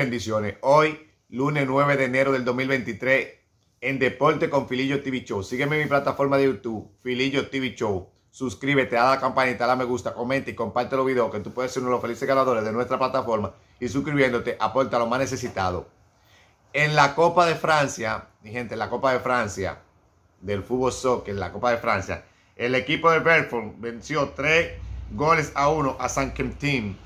Bendiciones. Hoy, lunes 9 de enero del 2023, en Deporte con Filillo TV Show. Sígueme en mi plataforma de YouTube, Filillo TV Show. Suscríbete, a la campanita, a me gusta, comenta y comparte los videos que tú puedes ser uno de los felices ganadores de nuestra plataforma y suscribiéndote aporta lo más necesitado En la Copa de Francia, mi gente, la Copa de Francia, del fútbol soccer, en la Copa de Francia, el equipo de Belfort venció 3 goles a uno a San Quentin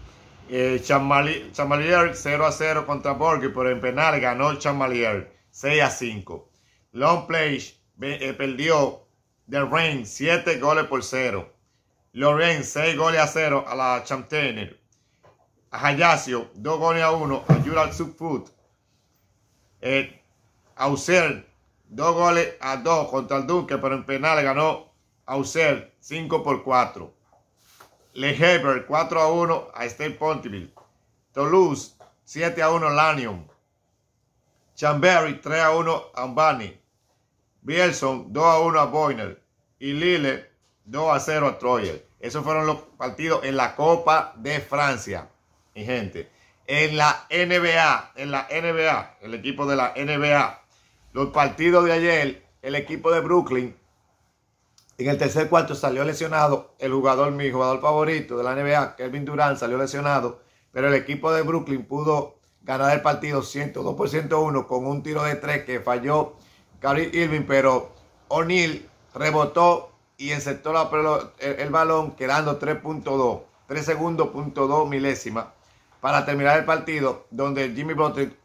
eh, Chamalier 0 a 0 contra Borges, pero en penal ganó Chamalier 6 a 5. Long eh, perdió The Reign 7 goles por 0. Lorraine 6 goles a 0 a la Champagne. A Hayasio 2 goles a 1 a Jural Subfoot. Eh, 2 goles a 2 contra el Duque, pero en penal ganó Auser 5 por 4. Le Havre 4 a 1 a State Pontiville. Toulouse 7 a 1 Lanyon. Chambéry 3 a 1 a Ambani. Bielson 2 a 1 a Boyner. Y Lille 2 a 0 a Troyer. Esos fueron los partidos en la Copa de Francia. Mi gente. En la NBA, en la NBA, el equipo de la NBA. Los partidos de ayer, el equipo de Brooklyn en el tercer cuarto salió lesionado el jugador, mi jugador favorito de la NBA, Kevin Durant, salió lesionado, pero el equipo de Brooklyn pudo ganar el partido 102 por 101 con un tiro de tres que falló Kyrie Irving, pero O'Neal rebotó y aceptó el, balón quedando 3.2, 3 segundos, punto 2 milésima para terminar el partido donde Jimmy Butler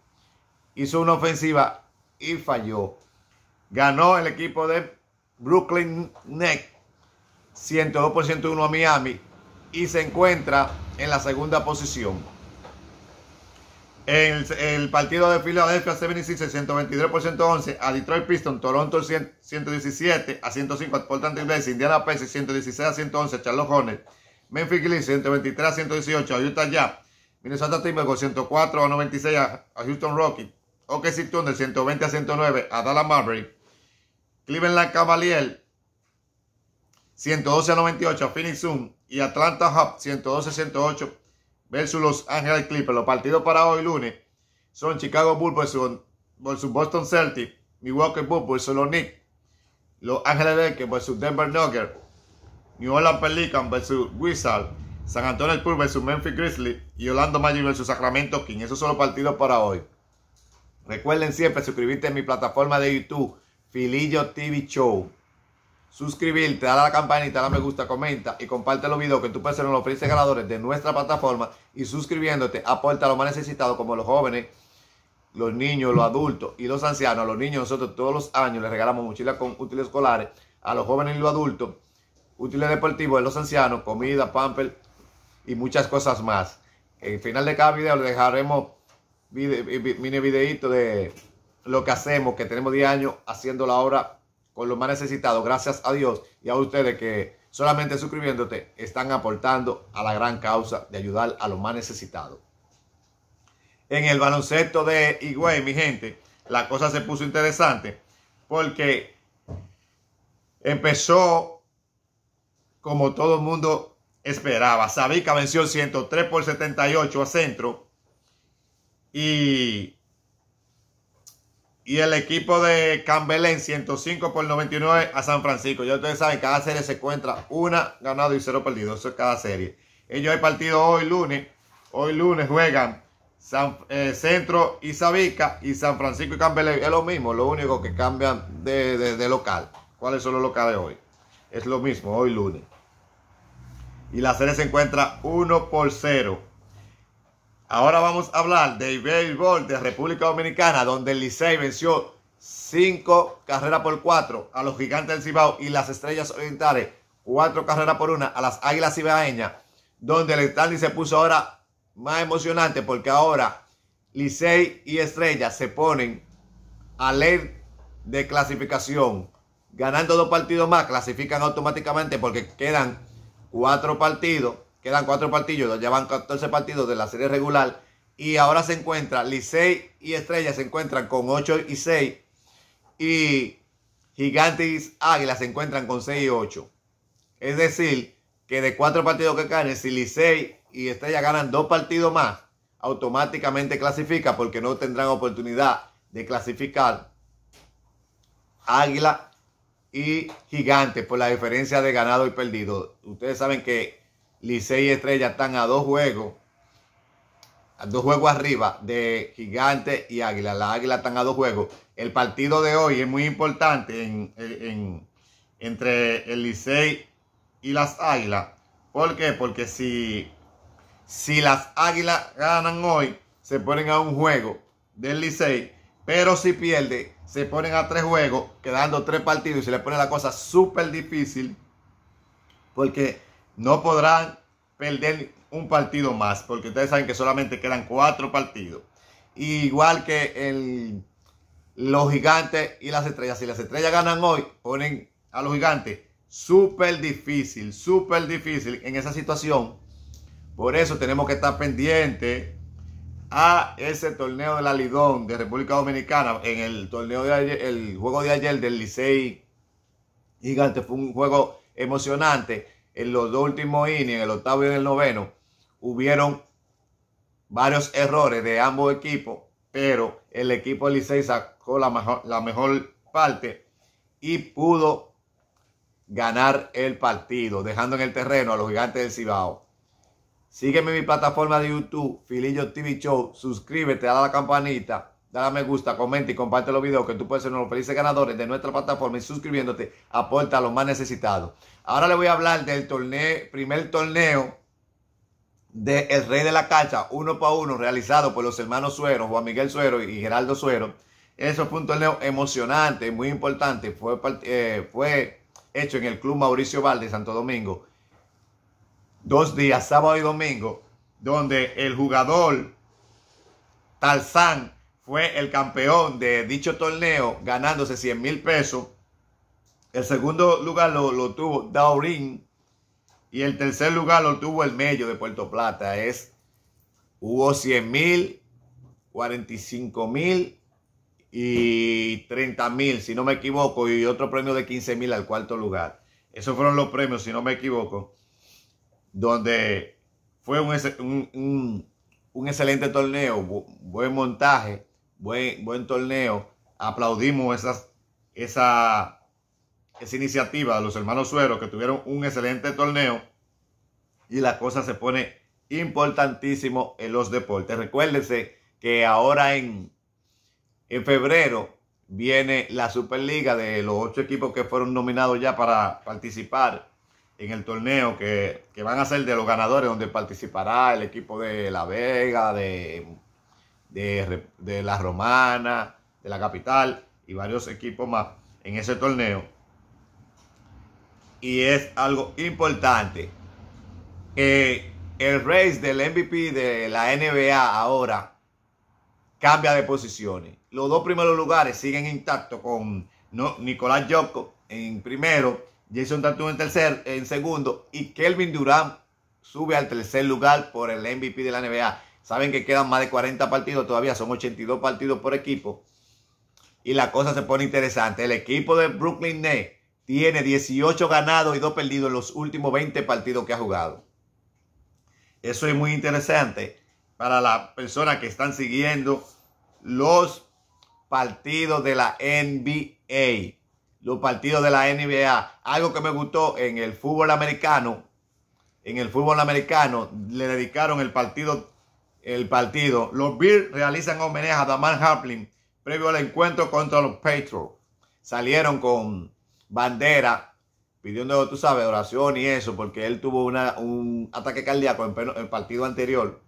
hizo una ofensiva y falló. Ganó el equipo de Brooklyn Net 1 a Miami y se encuentra en la segunda posición. El, el partido de Philadelphia 76 123% 11 a Detroit Pistons, Toronto 117 a 105 a Portland Trailblazers, Indiana Pacers 116 a 111 a Charlotte Hornets, Memphis Grizzlies 123 a 118 a Utah Jazz, Minnesota Timberwolves 104 a 96 a, Houston Rockets, OKC Thunder 120 a 109 a Dallas Mavericks. Cleveland Cavalier 112 a 98 a Phoenix Zoom y Atlanta Hub 112 a 108 versus Los Ángeles Clippers. Los partidos para hoy lunes son Chicago Bulls versus, Boston Celtics, Milwaukee Bulls versus los Knicks, Los Ángeles Lakers versus Denver Nuggets, New Orleans Pelicans versus Wizards, San Antonio Spurs versus Memphis Grizzlies y Orlando Magic versus Sacramento King. Esos son los partidos para hoy. Recuerden siempre suscribirte a mi plataforma de YouTube Filillo TV Show. Suscribirte, dale a la campanita, dale a me gusta, comenta y comparte los videos que tú puedes ser los felices ganadores de nuestra plataforma y suscribiéndote aporta a los más necesitado como los jóvenes, los niños, los adultos y los ancianos. A los niños nosotros todos los años les regalamos mochilas con útiles escolares, a los jóvenes y los adultos, útiles deportivos de los ancianos, comida, pamper y muchas cosas más. Al final de cada video les dejaremos mini videito de lo que hacemos, que tenemos 10 años haciendo la obra con los más necesitados, gracias a Dios y a ustedes que solamente suscribiéndote están aportando a la gran causa de ayudar a los más necesitados. En el baloncesto de Higüey, mi gente, la cosa se puso interesante porque empezó como todo el mundo esperaba. Sabica venció 103 por 78 a centro y y el equipo de Cambelén 105 por 99 a San Francisco. Ya ustedes saben, cada serie se encuentra una ganado y cero perdido. Eso es cada serie. Ellos hay partido hoy lunes. Hoy lunes juegan eh, Centro y Sabica y San Francisco y Cambelén. Es lo mismo, lo único que cambian de, de local. ¿Cuáles son los locales hoy? Es lo mismo, hoy lunes. Y la serie se encuentra 1 por 0. Ahora vamos a hablar del béisbol de República Dominicana, donde el Licey venció cinco carreras por cuatro a los gigantes del Cibao y las estrellas orientales, cuatro carreras por una a las águilas cibaeñas, donde el standing se puso ahora más emocionante porque ahora Licey y Estrella se ponen a ley de clasificación. Ganando dos partidos más, clasifican automáticamente porque quedan cuatro partidos Quedan cuatro partidos, ya van 14 partidos de la serie regular. Y ahora se encuentra, Licey y Estrella se encuentran con 8 y 6. Y Gigantes Águila se encuentran con 6 y 8. Es decir, que de cuatro partidos que ganen, si Licey y Estrella ganan dos partidos más, automáticamente clasifica porque no tendrán oportunidad de clasificar Águila y Gigante por la diferencia de ganado y perdido. Ustedes saben que Licey y Estrella están a dos juegos, a dos juegos arriba de Gigante y Águila. Las Águilas están a dos juegos. El partido de hoy es muy importante entre el Licey y las Águilas. ¿Por qué? Porque si, si las Águilas ganan hoy, se ponen a un juego del Licey. Pero si pierde, se ponen a tres juegos, quedando tres partidos y se le pone la cosa súper difícil. Porque no podrán perder un partido más, porque ustedes saben que solamente quedan cuatro partidos. igual que el, los gigantes y las estrellas. Si las estrellas ganan hoy, ponen a los gigantes súper difícil, súper difícil en esa situación. Por eso tenemos que estar pendientes a ese torneo de la Lidón de República Dominicana. En el torneo de ayer, el juego de ayer del Licey Gigante fue un juego emocionante en los dos últimos innings, en el octavo y en el noveno, hubieron varios errores de ambos equipos, pero el equipo de Licey sacó la mejor, la mejor parte y pudo ganar el partido, dejando en el terreno a los gigantes del Cibao. Sígueme en mi plataforma de YouTube, Filillo TV Show, suscríbete, a la campanita Dale me gusta, comenta y comparte los videos que tú puedes ser uno de los felices ganadores de nuestra plataforma y suscribiéndote aporta a los más necesitados. Ahora le voy a hablar del torneo, primer torneo de El Rey de la Cacha, uno para uno, realizado por los hermanos Suero, Juan Miguel Suero y Geraldo Suero. Eso fue un torneo emocionante, muy importante. Fue, eh, fue hecho en el Club Mauricio Valde, Santo Domingo. Dos días, sábado y domingo, donde el jugador Tarzán fue el campeón de dicho torneo, ganándose 100 mil pesos. El segundo lugar lo, lo tuvo Daurín. Y el tercer lugar lo tuvo el medio de Puerto Plata. Es, hubo 100 mil, 45 mil y 30 mil, si no me equivoco. Y otro premio de 15 mil al cuarto lugar. Esos fueron los premios, si no me equivoco. Donde fue un excelente torneo, buen montaje. Buen, buen torneo. Aplaudimos esa, iniciativa de los hermanos Suero que tuvieron un excelente torneo y la cosa se pone importantísimo en los deportes. Recuérdense que ahora en, en febrero viene la Superliga de los ocho equipos que fueron nominados ya para participar en el torneo que, que, van a ser de los ganadores, donde participará el equipo de La Vega, de de, la Romana, de la capital y varios equipos más en ese torneo. Y es algo importante. el race del MVP de la NBA ahora cambia de posiciones. Los dos primeros lugares siguen intactos con Nicolás jokic en primero, Jason Tatum en tercer, en segundo y Kelvin Durant sube al tercer lugar por el MVP de la NBA. Saben que quedan más de 40 partidos todavía, son 82 partidos por equipo. Y la cosa se pone interesante. El equipo de Brooklyn Nets tiene 18 ganados y 2 perdidos en los últimos 20 partidos que ha jugado. Eso es muy interesante para las personas que están siguiendo los partidos de la NBA. Los partidos de la NBA. Algo que me gustó en el fútbol americano. En el fútbol americano le dedicaron el partido el partido. Los Bills realizan homenaje a Damar Hamlin previo al encuentro contra los Patriots. Salieron con bandera pidiendo, tú sabes, oración y eso, porque él tuvo un ataque cardíaco en el partido anterior.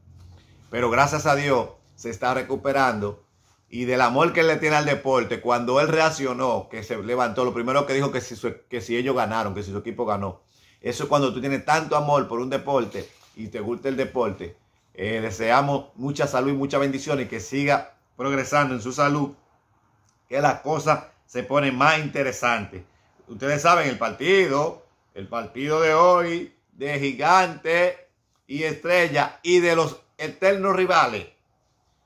Pero gracias a Dios se está recuperando. Y del amor que él le tiene al deporte, cuando él reaccionó, que se levantó, lo primero que dijo que si, que si ellos ganaron, que si su equipo ganó. Eso es cuando tú tienes tanto amor por un deporte y te gusta el deporte, eh, deseamos mucha salud y muchas bendiciones, que siga progresando en su salud, que las cosas se ponen más interesantes. Ustedes saben, el partido, el partido de hoy, de Gigante y Estrella y de los eternos rivales,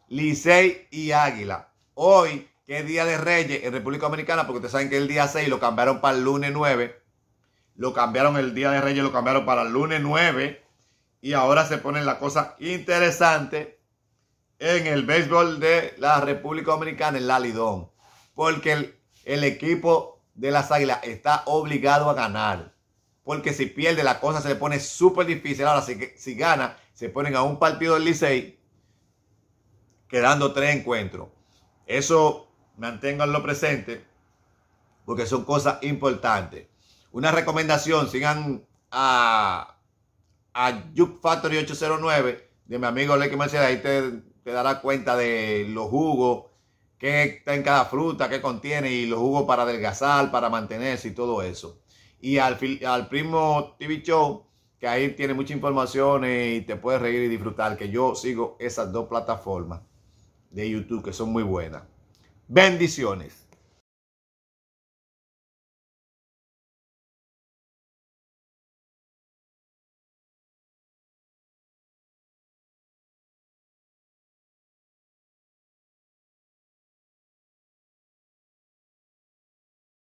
Licey y Águila. Hoy, que es Día de Reyes en República Dominicana, porque ustedes saben que el día 6 lo cambiaron para el lunes 9. Lo cambiaron el Día de Reyes, lo cambiaron para el lunes 9. Y ahora se pone la cosa interesante en el béisbol de la República Dominicana, el la Porque el, equipo de las Águilas está obligado a ganar. Porque si pierde, la cosa se le pone súper difícil. Ahora, si, si gana, se ponen a un partido del Licey, quedando tres encuentros. Eso manténganlo presente, porque son cosas importantes. Una recomendación, sigan a a Juke Factory 809 de mi amigo Leque Mercedes. Ahí te, te darás cuenta de los jugos que está en cada fruta, que contiene y los jugos para adelgazar, para mantenerse y todo eso. Y al, al primo TV Show, que ahí tiene mucha información eh, y te puedes reír y disfrutar, que yo sigo esas dos plataformas de YouTube que son muy buenas. Bendiciones.